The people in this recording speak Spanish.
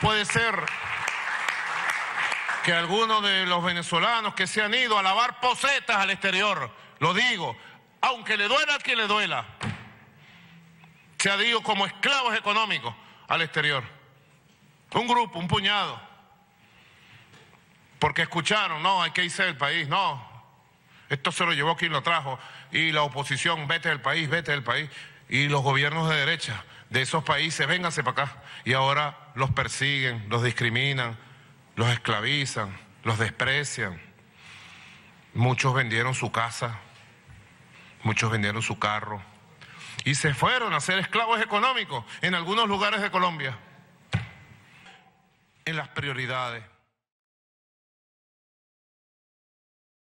Puede ser que algunos de los venezolanos que se han ido a lavar posetas al exterior, lo digo, aunque le duela que le duela, se ha ido como esclavos económicos al exterior. Un grupo, un puñado. Porque escucharon, no, hay que irse del país, no. Esto se lo llevó quien lo trajo. Y la oposición, vete del país, vete del país. Y los gobiernos de derecha, de esos países, vénganse para acá. Y ahora los persiguen, los discriminan, los esclavizan, los desprecian. Muchos vendieron su casa, muchos vendieron su carro y se fueron a ser esclavos económicos en algunos lugares de Colombia. En las prioridades.